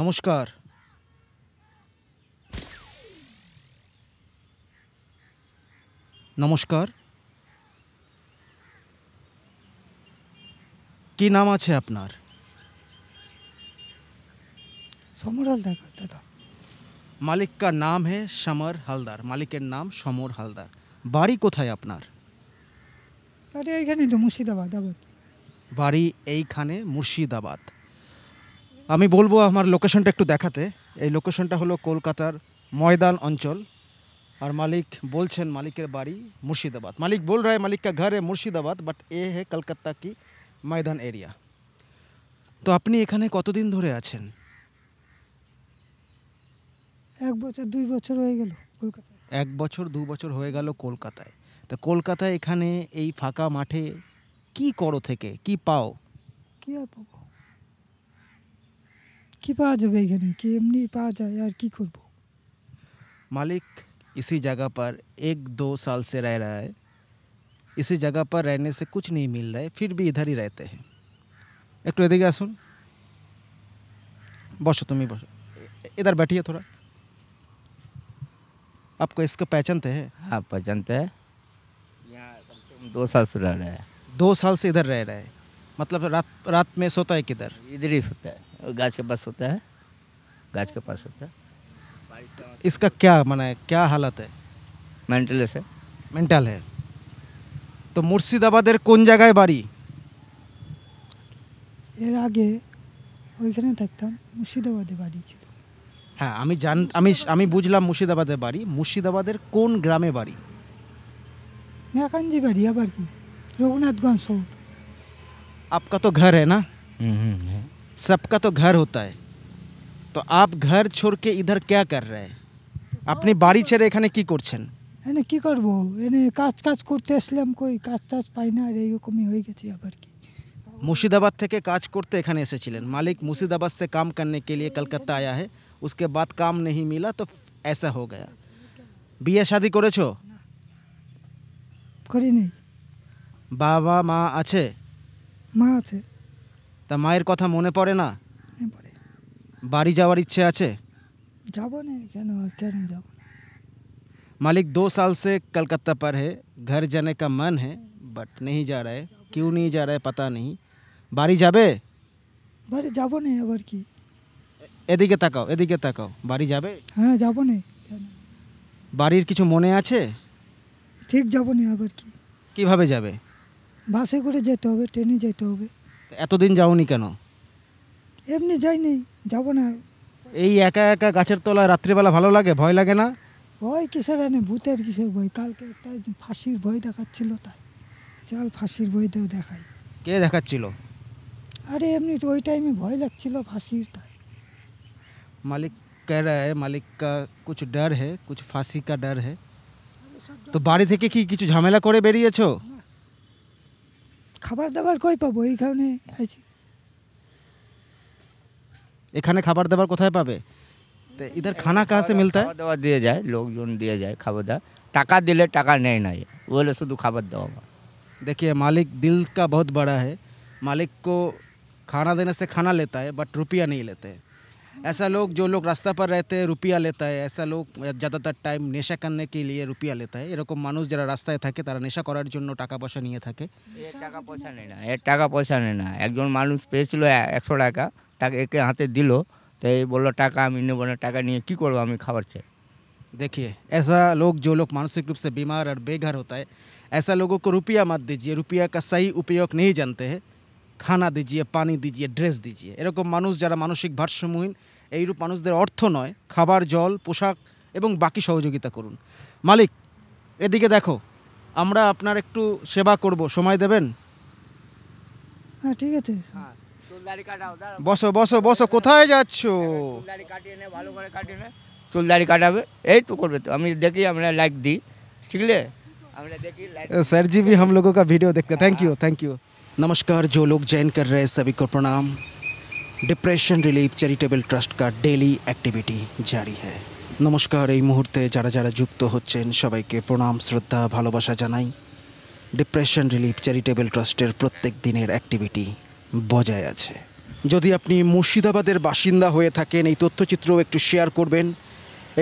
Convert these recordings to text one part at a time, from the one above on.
নমস্কার নমস্কার কি নাম আছে আপনার সমর হালদার দাদা মালিক কার নাম হে সমর হালদার মালিকের নাম সমর হালদার বাড়ি কোথায় আপনার বাড়ি এইখানে মুর্শিদাবাদ বাড়ি এইখানে মুর্শিদাবাদ আমি বলবো আমার লোকেশনটা একটু দেখাতে এই লোকেশনটা হলো কলকাতার ময়দান অঞ্চল আর মালিক বলছেন মালিকের বাড়ি মুর্শিদাবাদ মালিক বল রায় মালিক ঘরে মুর্শিদাবাদ বাট এ হে কলকাতা কি ময়দান এরিয়া তো আপনি এখানে কতদিন ধরে আছেন এক বছর দুই বছর হয়ে গেল কলকাতায় এক বছর দু বছর হয়ে গেল কলকাতায় তো কলকাতায় এখানে এই ফাঁকা মাঠে কি করো থেকে কি পাও কি আর পাবো কি পাওয়া যাবে এখানে কি এমনি পাওয়া যায় আর কি করব मालिक इसी जगह पर एक दो साल से रह रहा है इसी जगह पर रहने से कुछ नहीं मिल रहा है फिर भी इधर ही रहते हैं एक एदिके तो আসুন बसो तुम ही बसो इधर बैठिए थोड़ा आपको इसका पहचानते हैं हाँ पहचानते हैं यहाँ कम से कम दो साल से रह रहा है दो साल से इधर रह रहा है मतलब रात रात में सोता है किधर इधर ही सोता है गाज के पास होता है गाज के पास होता है तो इसका क्या मना है क्या हालत है मेंटल है মেন্টাল হেলথ তো মুর্শিদাবাদের কোন জায়গায় বাড়ি এর আগে ওইখানে থাকতাম মুর্শিদাবাদে বাড়ি ছিল হ্যাঁ আমি জান আমি আমি বুঝলাম মুর্শিদাবাদে বাড়ি মুর্শিদাবাদের কোন গ্রামে বাড়ি মেকানজি বাড়ি আবার কি রঘুনাথগঞ্জ শহর আপকা তো ঘর হ্যাঁ না হুম হুম सबका तो घर होता है तो आप घर छोड़ के इधर क्या कर रहे हैं अपनी बाड़ी ছেড়ে এখানে কি করছেন এনে কি করব এনে কাজ কাজ করতে আসলাম কই কাজ কাজ পাই না আর এইরকমই হয়ে গেছে আবার কি मुर्शिदाबाद থেকে কাজ করতে এখানে এসেছিলেন মালিক मुर्शिदाबाद से কাম करने के लिए কলকাতা आया है उसके बाद काम नहीं मिला तो ऐसा हो गया বিয়ে शादी করেছো না করি নাই বাবা মা আছে মা আছে তা মায়ের কথা মনে পড়ে না বাড়ি যাওয়ার ইচ্ছে আছে যাব না কেন কেন যাব মালিক দু साल से कलकत्ता হে है घर বাট নেই যা রায় কেউ নেই যা রায় পাতা নেই বাড়ি যাবে বাড়ি যাব না আবার কি এদিকে তাকাও এদিকে তাকাও বাড়ি যাবে হ্যাঁ যাব না বাড়ির কিছু মনে আছে ঠিক যাব না আবার কি কিভাবে যাবে বাসে করে যেতে হবে ট্রেনে যেতে হবে এতদিন যাওনি কেন এমনি যাইনি যাব না এই একা একা গাছের তলায় রাত্রিবেলা ভালো লাগে ভয় লাগে না ভয় কিসের আনে ভূতের কিসের ভয় কালকে একটা ফাঁসির ভয় দেখাচ্ছিল তাই চল ফাঁসির বইতেও দেখাই কে দেখাচ্ছিল আরে এমনি তো ওই টাইমে ভয় লাগছিল ফাঁসির তাই মালিক কে রে মালিক কা का ডর হে है ফাঁসি কা ডর হে তো বাড়ি থেকে কি কিছু ঝামেলা করে বেরিয়েছো খাবার দাবার কই পাবো এইখানে আছি এখানে খাবার দাবার কোথায় পাবে তো इधर खाना कहाँ से मिलता है দাবার দিয়ে যায় লোকজন দিয়ে যায় খাবার দাবার টাকা দিলে টাকা নেয় না বলে শুধু খাবার দাওয়া देखिए मालिक दिल का बहुत बड़ा है मालिक को खाना देने से खाना लेता है बट रुपया नहीं लेते हैं ऐसा लोग जो लोग रास्ता पर रहते हैं रुपया लेता है ऐसा लोग ज्यादातर टाइम নেশा करने के लिए रुपया लेता है এরকম মানুষ যারা রাস্তায় থাকে তারা নেশা করার জন্য টাকা পয়সা নিয়ে থাকে এই টাকা পয়সা নেয় না এই টাকা পয়সা নেয় না একজন মানুষ পেছলো 100 টাকা টাকা এক হাতে দিল তো এই বলল টাকা আমি নিয়ে বনা টাকা নিয়ে কি করব আমি খাবার চাই देखिए ऐसा लोग जो लोग मानसिक रूप से बीमार और बेघर होता है ऐसा लोगों को रुपया मत दीजिए रुपया का सही उपयोग नहीं जानते हैं খানা দিজিয়ে পানি দিজিয়ে ড্রেস দিজিয়ে এরকম মানুষ যারা মানসিক ভারসাম্যহীন এইরূপ মানুষদের অর্থ নয় খাবার জল পোশাক এবং বাকি সহযোগিতা করুন মালিক এদিকে দেখো আমরা আপনার একটু সেবা করব সময় দেবেন হ্যাঁ ঠিক আছে হ্যাঁ, বসো বসো বসো কোথায় যাচ্ছ চুলদারি কাটাবে এই তো করবে তো আমি দেখি আমরা লাইক দিই ঠিক আমরা देखिए सर जी भी हम लोगों का वीडियो देखते हैं थैंक यू नमस्कार जो लोग ज्वाइन कर रहे हैं सभी को प्रणाम ডিপ্রেশন রিলিফ চ্যারিটেবল ট্রাস্ট কার ডেলি অ্যাক্টিভিটি জারি হ্যাঁ নমস্কার এই মুহূর্তে যারা যারা যুক্ত হচ্ছেন সবাইকে প্রণাম শ্রদ্ধা ভালোবাসা জানাই ডিপ্রেশন রিলিফ চ্যারিটেবল ট্রাস্টের প্রত্যেক দিনের অ্যাক্টিভিটি বজায় আছে যদি আপনি মুর্শিদাবাদের বাসিন্দা হয়ে থাকেন এই তথ্যচিত্র একটু শেয়ার করবেন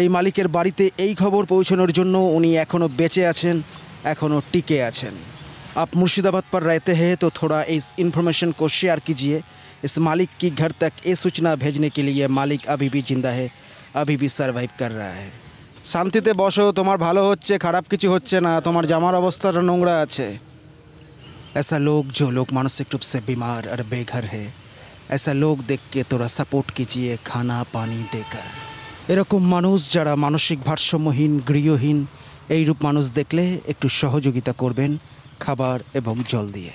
এই মালিকের বাড়িতে এই খবর পৌঁছানোর জন্য উনি এখনও বেঁচে আছেন এখনও টিকে আছেন आप मुर्शिदाबाद पर रहते हैं तो थोड़ा इस इन्फॉर्मेशन को शेयर कीजिए इस मालिक की घर तक ये सूचना भेजने के लिए मालिक अभी भी जिंदा है अभी भी सर्वाइव कर रहा है शांति বসো তোমার ভালো হচ্ছে খারাপ কিছু হচ্ছে না তোমার জামার অবস্থাটা নোংরা আছে ऐसा लोग जो लोग मानसिक रूप से बीमार और बेघर है ऐसा लोग देख के थोड़ा सपोर्ट कीजिए खाना पानी देकर এরকম মানুষ যারা মানসিক ভারসাম্যহীন গৃহহীন এইরূপ মানুষ দেখলে একটু সহযোগিতা করবেন খাবার এবং জল দিয়ে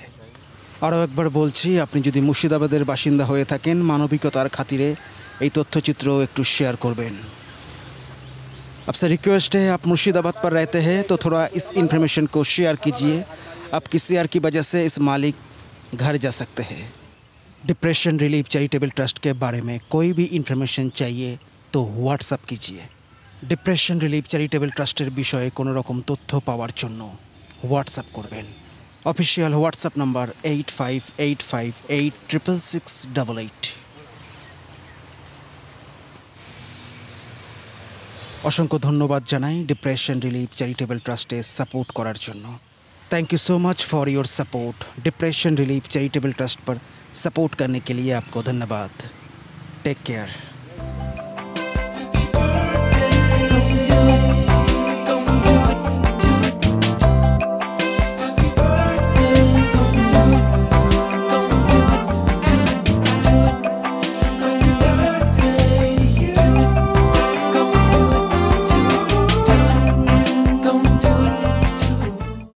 আরও একবার বলছি আপনি যদি মুর্শিদাবাদের বাসিন্দা হয়ে থাকেন মানবিকতার খাতিরে এই তথ্যচিত্র একটু শেয়ার করবেন आपसे रिक्वेस्ट আপ মুর্শিদাবাদ পর রাতে হে হ্যাঁ, তো तो ইস ইনফরমেশন কো শেয়ার शेयर আপ কি শেয়ার की বাজা সে ইস মালিক ঘর যা সকতে হে ডিপ্রেশন রিলিফ চ্যারিটেবল ট্রাস্ট কে বারে মে কই ভি ইনফরমেশন চাইয়ে তো হোয়াটসঅ্যাপ কিজিয়ে ডিপ্রেশন রিলিফ চ্যারিটেবল ট্রাস্টের বিষয়ে কোনো রকম তথ্য পাওয়ার জন্য হোয়াটসঅ্যাপ করবেন অফিসিয়াল হোয়াটসঅ্যাপ নম্বর eight five eight five eight triple six double eight অসংখ্য ধন্যবাদ জানাই ডিপ্রেশন রিলিফ চ্যারিটেবল ট্রাস্টে সাপোর্ট করার জন্য thank you so much for your support Depression Relief Charitable Trust পর সাপোর্ট करने के ধন্যবাদ টেক কেয়ার thank you